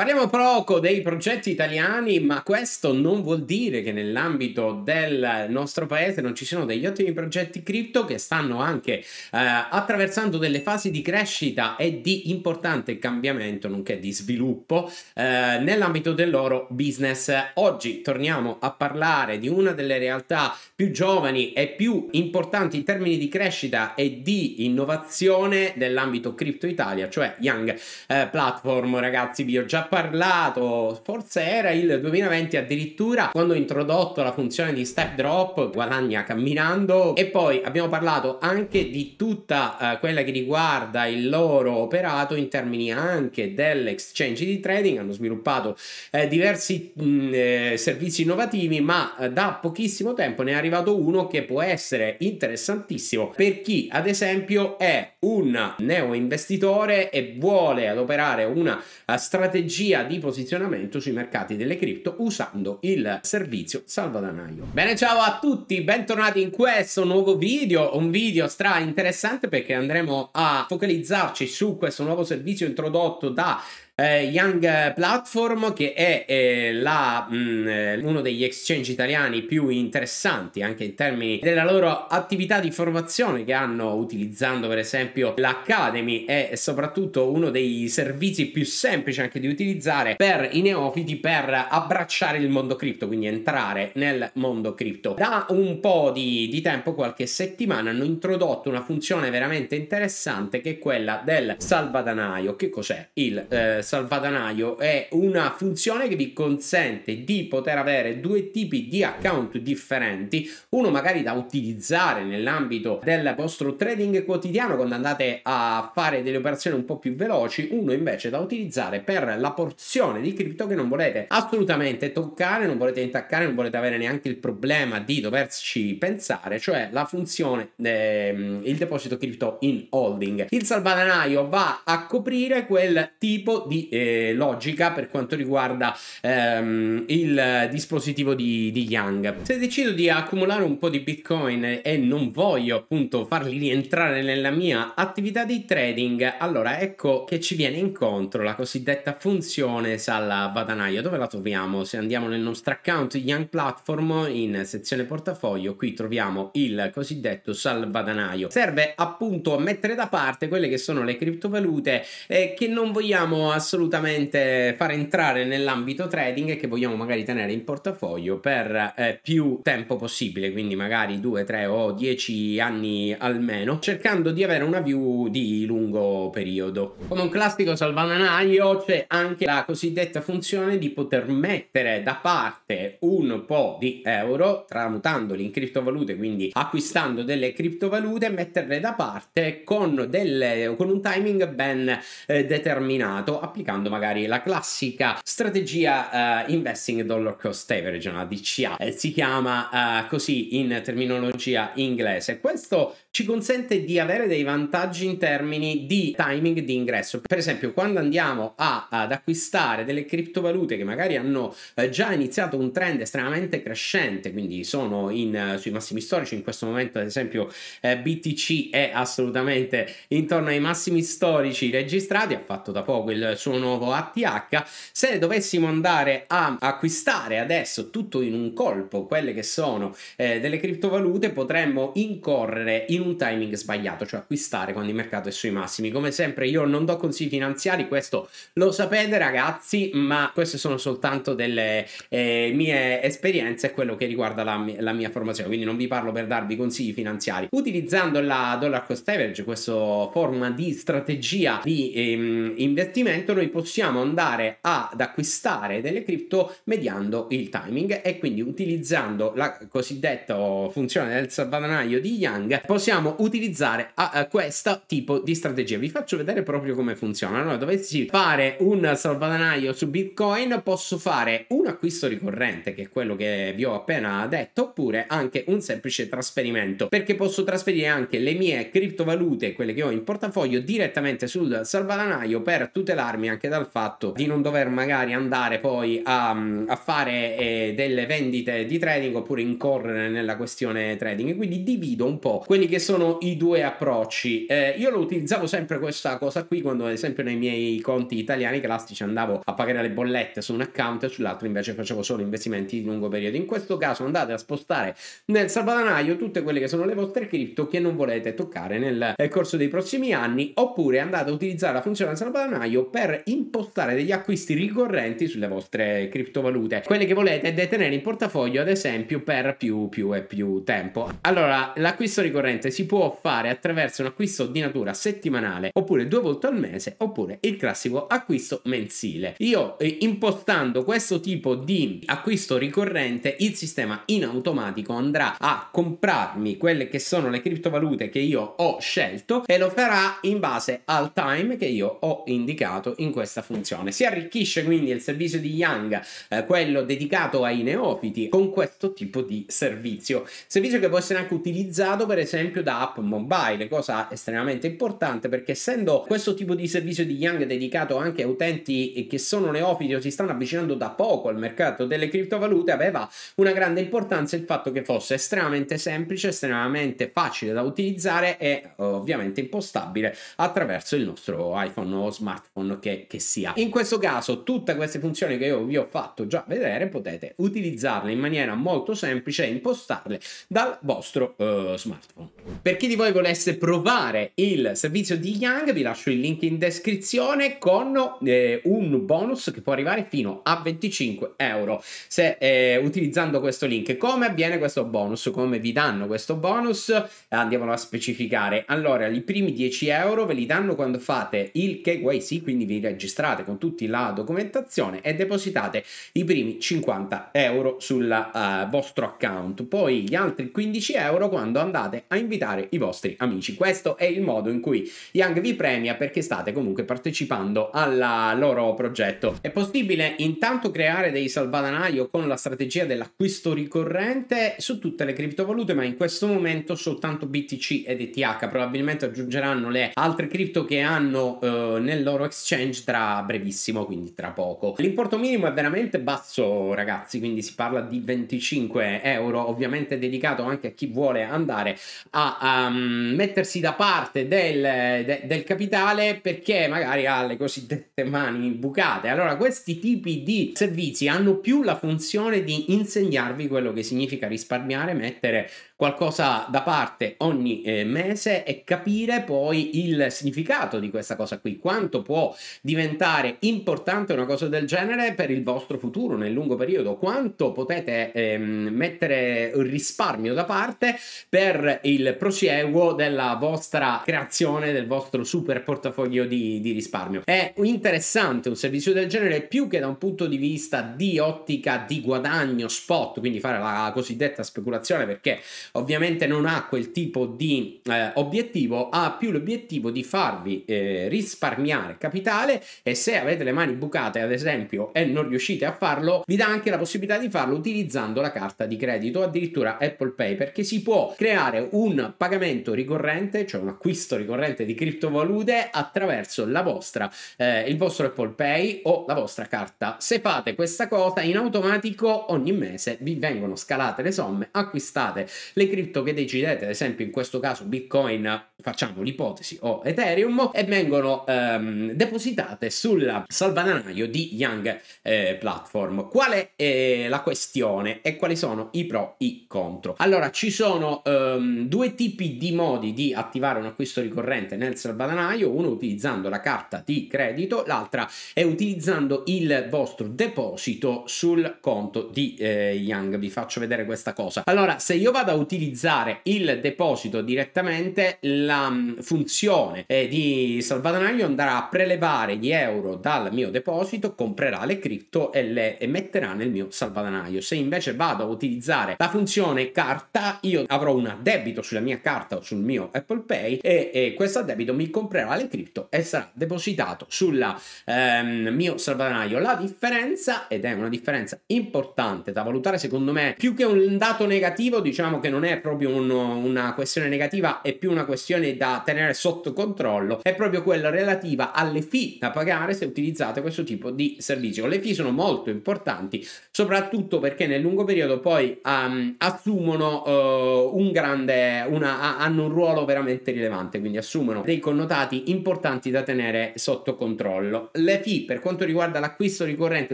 Parliamo poco dei progetti italiani, ma questo non vuol dire che nell'ambito del nostro paese non ci siano degli ottimi progetti cripto che stanno anche eh, attraversando delle fasi di crescita e di importante cambiamento, nonché di sviluppo eh, nell'ambito del loro business. Oggi torniamo a parlare di una delle realtà più giovani e più importanti in termini di crescita e di innovazione dell'ambito cripto Italia, cioè Young eh, Platform, ragazzi, vi ho già parlato, forse era il 2020 addirittura, quando ho introdotto la funzione di step drop, guadagna camminando, e poi abbiamo parlato anche di tutta eh, quella che riguarda il loro operato in termini anche dell'exchange di trading, hanno sviluppato eh, diversi mh, mm, eh, servizi innovativi, ma eh, da pochissimo tempo ne è arrivato uno che può essere interessantissimo per chi ad esempio è un neo investitore e vuole adoperare una eh, strategia strategia di posizionamento sui mercati delle cripto usando il servizio salvadanaio. Bene, ciao a tutti, bentornati in questo nuovo video, un video stra interessante perché andremo a focalizzarci su questo nuovo servizio introdotto da eh, Young Platform che è eh, la, mh, mm, eh, uno degli exchange italiani più interessanti anche in termini della loro attività di formazione che hanno utilizzando per esempio l'Academy è soprattutto uno dei servizi più semplici anche di utilizzare per i neofiti per abbracciare il mondo cripto quindi entrare nel mondo cripto da un po' di, di tempo qualche settimana hanno introdotto una funzione veramente interessante che è quella del salvadanaio che cos'è il eh, salvadanaio è una funzione che vi consente di poter avere due tipi di account differenti, uno magari da utilizzare nell'ambito del vostro trading quotidiano quando andate a fare delle operazioni un po' più veloci, uno invece da utilizzare per la porzione di cripto che non volete assolutamente toccare, non volete intaccare, non volete avere neanche il problema di doverci pensare, cioè la funzione ehm, il deposito cripto in holding. Il salvadanaio va a coprire quel tipo di eh, logica per quanto riguarda ehm, il dispositivo di, di Young. Se decido di accumulare un po' di Bitcoin e non voglio appunto farli rientrare nella mia attività di trading, allora ecco che ci viene incontro la cosiddetta funzione sala badanaio. Dove la troviamo? Se andiamo nel nostro account Young Platform in sezione portafoglio, qui troviamo il cosiddetto salvadanaio. Serve appunto a mettere da parte quelle che sono le criptovalute eh, che non vogliamo assolutamente assolutamente far entrare nell'ambito trading e che vogliamo magari tenere in portafoglio per eh, più tempo possibile, quindi magari 2, 3 o 10 anni almeno, cercando di avere una view di lungo periodo. Come un classico salvadanaio c'è anche la cosiddetta funzione di poter mettere da parte un po' di euro tramutandoli in criptovalute, quindi acquistando delle criptovalute e metterle da parte con, delle, con un timing ben eh, determinato applicando magari la classica strategia uh, investing dollar cost average, una DCA, eh, si chiama uh, così in terminologia inglese. Questo ci consente di avere dei vantaggi in termini di timing di ingresso. Per esempio, quando andiamo a, ad acquistare delle criptovalute che magari hanno eh, già iniziato un trend estremamente crescente, quindi sono in, eh, sui massimi storici, in questo momento ad esempio eh, BTC è assolutamente intorno ai massimi storici registrati, ha fatto da poco il suo nuovo ATH, se dovessimo andare a acquistare adesso tutto in un colpo quelle che sono eh, delle criptovalute potremmo incorrere in in un timing sbagliato, cioè acquistare quando il mercato è sui massimi. Come sempre io non do consigli finanziari, questo lo sapete ragazzi, ma queste sono soltanto delle eh, mie esperienze e quello che riguarda la, la, mia formazione, quindi non vi parlo per darvi consigli finanziari. Utilizzando la dollar cost average, questa forma di strategia di ehm, investimento, noi possiamo andare ad acquistare delle cripto mediando il timing e quindi utilizzando la cosiddetta funzione del salvadanaio di Young possiamo possiamo utilizzare a, a questo tipo di strategia. Vi faccio vedere proprio come funziona. Allora, dovessi fare un salvadanaio su Bitcoin, posso fare un acquisto ricorrente, che è quello che vi ho appena detto, oppure anche un semplice trasferimento, perché posso trasferire anche le mie criptovalute, quelle che ho in portafoglio, direttamente sul salvadanaio per tutelarmi anche dal fatto di non dover magari andare poi a, a fare eh, delle vendite di trading oppure incorrere nella questione trading. Quindi divido un po' quelli che sono i due approcci. Eh, io lo utilizzavo sempre questa cosa qui quando ad esempio nei miei conti italiani classici andavo a pagare le bollette su un account e sull'altro invece facevo solo investimenti di lungo periodo. In questo caso andate a spostare nel salvadanaio tutte quelle che sono le vostre cripto che non volete toccare nel corso dei prossimi anni oppure andate a utilizzare la funzione salvadanaio per impostare degli acquisti ricorrenti sulle vostre criptovalute, quelle che volete detenere in portafoglio ad esempio per più, più e più tempo. Allora, l'acquisto ricorrente si può fare attraverso un acquisto di natura settimanale oppure due volte al mese oppure il classico acquisto mensile. Io eh, impostando questo tipo di acquisto ricorrente il sistema in automatico andrà a comprarmi quelle che sono le criptovalute che io ho scelto e lo farà in base al time che io ho indicato in questa funzione. Si arricchisce quindi il servizio di Young, eh, quello dedicato ai neofiti con questo tipo di servizio. Servizio che può essere anche utilizzato per esempio esempio da app mobile, cosa estremamente importante perché essendo questo tipo di servizio di Young dedicato anche a utenti che sono neofiti o si stanno avvicinando da poco al mercato delle criptovalute, aveva una grande importanza il fatto che fosse estremamente semplice, estremamente facile da utilizzare e ovviamente impostabile attraverso il nostro iPhone o smartphone che, che sia. In questo caso tutte queste funzioni che io vi ho fatto già vedere potete utilizzarle in maniera molto semplice e impostarle dal vostro eh, smartphone. Per chi di voi volesse provare il servizio di Young, vi lascio il link in descrizione con eh, un bonus che può arrivare fino a 25 euro se eh, utilizzando questo link. Come avviene questo bonus? Come vi danno questo bonus? Andiamolo a specificare. Allora, i primi 10 euro ve li danno quando fate il KYC, quindi vi registrate con tutti la documentazione e depositate i primi 50 euro sul uh, eh, vostro account. Poi gli altri 15 euro quando andate a invitare invitare i vostri amici. Questo è il modo in cui Young vi premia perché state comunque partecipando al loro progetto. È possibile intanto creare dei salvadanaio con la strategia dell'acquisto ricorrente su tutte le criptovalute, ma in questo momento soltanto BTC ed ETH. Probabilmente aggiungeranno le altre cripto che hanno eh, nel loro exchange tra brevissimo, quindi tra poco. L'importo minimo è veramente basso, ragazzi, quindi si parla di 25 euro, ovviamente dedicato anche a chi vuole andare a a, um, mettersi da parte del, de, del, capitale perché magari ha le cosiddette mani bucate. Allora, questi tipi di servizi hanno più la funzione di insegnarvi quello che significa risparmiare, mettere qualcosa da parte ogni eh, mese e capire poi il significato di questa cosa qui, quanto può diventare importante una cosa del genere per il vostro futuro nel lungo periodo, quanto potete ehm, mettere il risparmio da parte per il prosieguo della vostra creazione del vostro super portafoglio di, di risparmio. È interessante un servizio del genere più che da un punto di vista di ottica di guadagno spot, quindi fare la cosiddetta speculazione perché ovviamente non ha quel tipo di eh, obiettivo, ha più l'obiettivo di farvi eh, risparmiare capitale e se avete le mani bucate ad esempio e non riuscite a farlo, vi dà anche la possibilità di farlo utilizzando la carta di credito addirittura Apple Pay perché si può creare un pagamento ricorrente, cioè un acquisto ricorrente di criptovalute attraverso la vostra, eh, il vostro Apple Pay o la vostra carta. Se fate questa cosa in automatico ogni mese vi vengono scalate le somme, acquistate le cripto che decidete, ad esempio in questo caso Bitcoin, facciamo l'ipotesi, o Ethereum, e vengono ehm, depositate sul salvadanaio di Young eh, Platform. Qual è eh, la questione e quali sono i pro e i contro? Allora, ci sono ehm, due tipi di modi di attivare un acquisto ricorrente nel salvadanaio, uno utilizzando la carta di credito, l'altra è utilizzando il vostro deposito sul conto di eh, Young. Vi faccio vedere questa cosa. Allora, se io vado a utilizzare il deposito direttamente, la mm, funzione eh, di salvadanaio andrà a prelevare gli euro dal mio deposito, comprerà le cripto e le metterà nel mio salvadanaio. Se invece vado a utilizzare la funzione carta, io avrò un debito sulla sulla mia carta o sul mio Apple Pay e, e questo addebito mi comprerà le cripto e sarà depositato sul ehm, mio salvadanaio. La differenza, ed è una differenza importante da valutare secondo me, più che un dato negativo, diciamo che non è proprio un, una questione negativa, è più una questione da tenere sotto controllo, è proprio quella relativa alle fee da pagare se utilizzate questo tipo di servizio. Le fee sono molto importanti, soprattutto perché nel lungo periodo poi um, assumono uh, un grande una, hanno un ruolo veramente rilevante, quindi assumono dei connotati importanti da tenere sotto controllo. Le fee per quanto riguarda l'acquisto ricorrente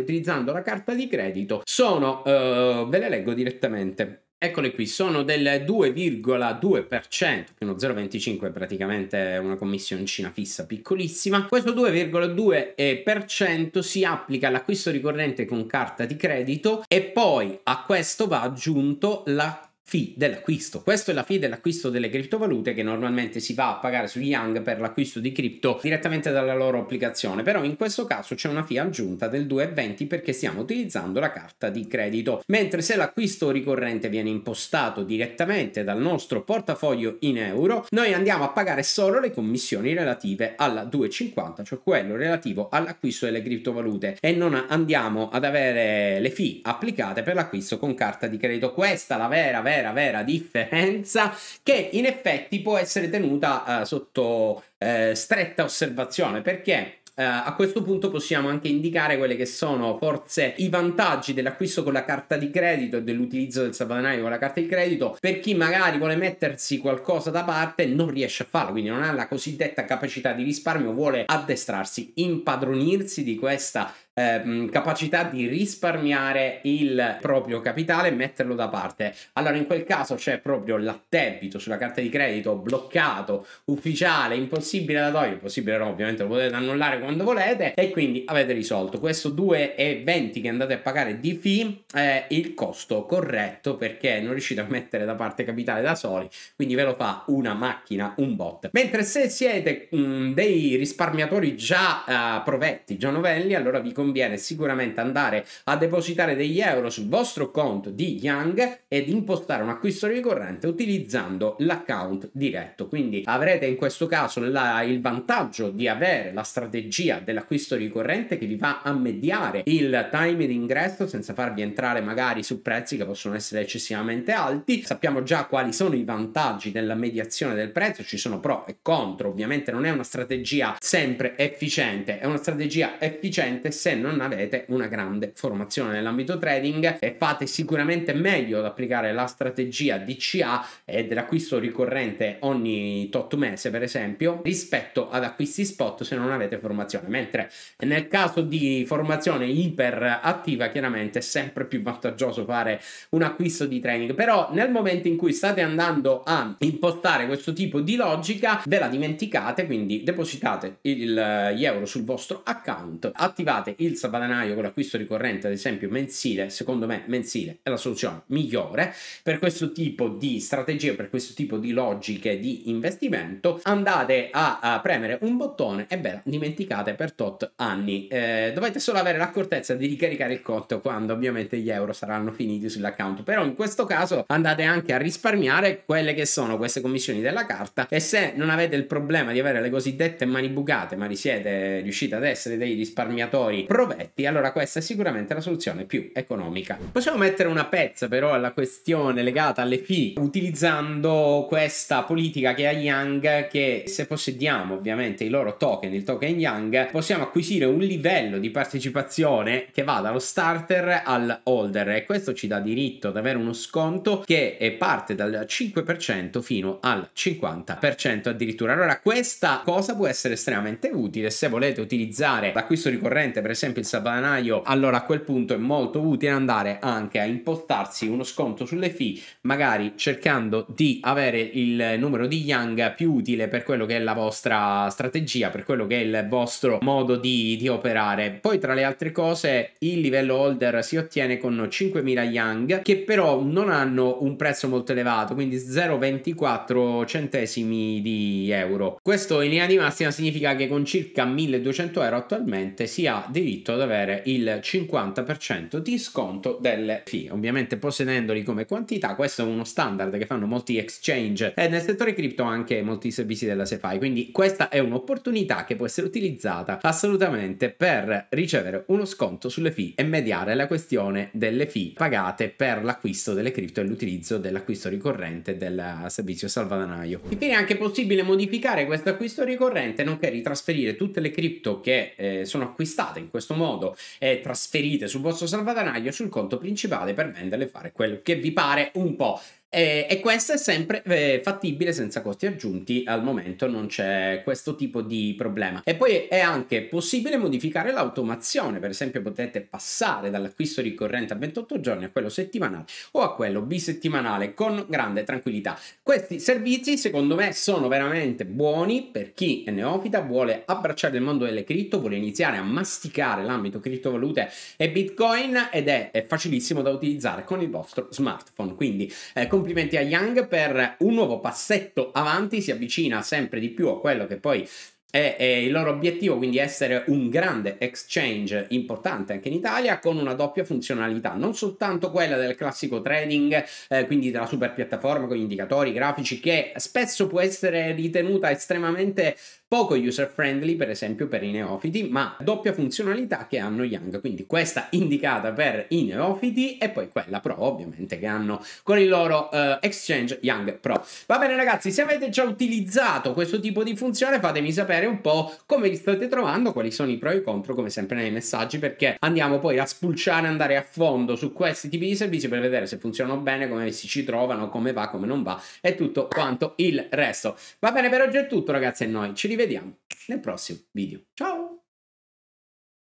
utilizzando la carta di credito sono, uh, ve le leggo direttamente, Eccole qui, sono del 2,2%, uno 0,25 praticamente una commissioncina fissa piccolissima. Questo 2,2% si applica all'acquisto ricorrente con carta di credito e poi a questo va aggiunto la fee dell'acquisto. Questa è la fee dell'acquisto delle criptovalute che normalmente si va a pagare su Yang per l'acquisto di cripto direttamente dalla loro applicazione, però in questo caso c'è una fee aggiunta del 2,20 perché stiamo utilizzando la carta di credito, mentre se l'acquisto ricorrente viene impostato direttamente dal nostro portafoglio in euro, noi andiamo a pagare solo le commissioni relative alla 2,50, cioè quello relativo all'acquisto delle criptovalute e non andiamo ad avere le fee applicate per l'acquisto con carta di credito. Questa è la vera vera vera, vera differenza che in effetti può essere tenuta eh, sotto eh, stretta osservazione perché Uh, a questo punto possiamo anche indicare quelli che sono forse i vantaggi dell'acquisto con la carta di credito e dell'utilizzo del salvadanaio con la carta di credito per chi magari vuole mettersi qualcosa da parte e non riesce a farlo, quindi non ha la cosiddetta capacità di risparmio, vuole addestrarsi, impadronirsi di questa Ehm, capacità di risparmiare il proprio capitale e metterlo da parte. Allora in quel caso c'è proprio l'attebito sulla carta di credito bloccato, ufficiale, impossibile da togliere, possibile no, ovviamente lo potete annullare quando volete e quindi avete risolto questo 2,20 che andate a pagare di fee è eh, il costo corretto perché non riuscite a mettere da parte capitale da soli, quindi ve lo fa una macchina, un bot. Mentre se siete mh, mm, dei risparmiatori già uh, provetti, già novelli, allora vi conviene conviene sicuramente andare a depositare degli euro sul vostro conto di Young ed impostare un acquisto ricorrente utilizzando l'account diretto. Quindi avrete in questo caso la, il vantaggio di avere la strategia dell'acquisto ricorrente che vi va a mediare il time d'ingresso senza farvi entrare magari su prezzi che possono essere eccessivamente alti. Sappiamo già quali sono i vantaggi della mediazione del prezzo, ci sono pro e contro, ovviamente non è una strategia sempre efficiente, è una strategia efficiente se non avete una grande formazione nell'ambito trading e fate sicuramente meglio ad applicare la strategia DCA e dell'acquisto ricorrente ogni tot mese per esempio rispetto ad acquisti spot se non avete formazione mentre nel caso di formazione iperattiva chiaramente è sempre più vantaggioso fare un acquisto di trading però nel momento in cui state andando a impostare questo tipo di logica ve la dimenticate quindi depositate il, gli euro sul vostro account attivate il il sabadanaio con l'acquisto ricorrente, ad esempio mensile, secondo me mensile è la soluzione migliore per questo tipo di strategie, per questo tipo di logiche di investimento. Andate a, a premere un bottone e ve la dimenticate per tot anni. Eh, dovete solo avere l'accortezza di ricaricare il conto quando ovviamente gli euro saranno finiti sull'account, però in questo caso andate anche a risparmiare quelle che sono queste commissioni della carta e se non avete il problema di avere le cosiddette mani bucate, ma siete riusciti ad essere dei risparmiatori provetti. Allora questa è sicuramente la soluzione più economica. Possiamo mettere una pezza però alla questione legata alle fee utilizzando questa politica che ha Yang che se possediamo ovviamente i loro token, il token Yang, possiamo acquisire un livello di partecipazione che va dallo starter al holder e questo ci dà diritto ad avere uno sconto che parte dal 5% fino al 50% addirittura. Allora questa cosa può essere estremamente utile se volete utilizzare l'acquisto ricorrente per esempio esempio il salvadanaio, allora a quel punto è molto utile andare anche a impostarsi uno sconto sulle fee, magari cercando di avere il numero di Yang più utile per quello che è la vostra strategia, per quello che è il vostro modo di, di operare. Poi tra le altre cose il livello holder si ottiene con 5000 Yang che però non hanno un prezzo molto elevato, quindi 0,24 centesimi di euro. Questo in linea di massima significa che con circa 1200 euro attualmente si ha dei diritto ad avere il 50% di sconto delle fee, ovviamente possedendoli come quantità, questo è uno standard che fanno molti exchange e nel settore cripto anche molti servizi della SeFi, quindi questa è un'opportunità che può essere utilizzata assolutamente per ricevere uno sconto sulle fee e mediare la questione delle fee pagate per l'acquisto delle cripto e l'utilizzo dell'acquisto ricorrente del servizio salvadanaio. Infine è anche possibile modificare questo acquisto ricorrente nonché ritrasferire tutte le cripto che eh, sono acquistate in questo modo e trasferite sul vostro salvadanaio sul conto principale per venderle e fare quello che vi pare un po' E, eh, e questo è sempre eh, fattibile senza costi aggiunti, al momento non c'è questo tipo di problema. E poi è anche possibile modificare l'automazione, per esempio potete passare dall'acquisto ricorrente a 28 giorni a quello settimanale o a quello bisettimanale con grande tranquillità. Questi servizi secondo me sono veramente buoni per chi è neofita, vuole abbracciare il mondo delle cripto, vuole iniziare a masticare l'ambito criptovalute e bitcoin ed è, è facilissimo da utilizzare con il vostro smartphone. Quindi eh, complimenti a Young per un nuovo passetto avanti, si avvicina sempre di più a quello che poi è, è, il loro obiettivo, quindi essere un grande exchange importante anche in Italia con una doppia funzionalità, non soltanto quella del classico trading, eh, quindi della super piattaforma con gli indicatori grafici che spesso può essere ritenuta estremamente poco user friendly per esempio per i neofiti, ma doppia funzionalità che hanno Young, quindi questa indicata per i neofiti e poi quella Pro ovviamente che hanno con il loro uh, Exchange Young Pro. Va bene ragazzi, se avete già utilizzato questo tipo di funzione fatemi sapere un po' come vi state trovando, quali sono i pro e i contro come sempre nei messaggi perché andiamo poi a spulciare, andare a fondo su questi tipi di servizi per vedere se funzionano bene, come si ci trovano, come va, come non va e tutto quanto il resto. Va bene, per oggi è tutto ragazzi e noi ci rivediamo vediamo nel prossimo video. Ciao!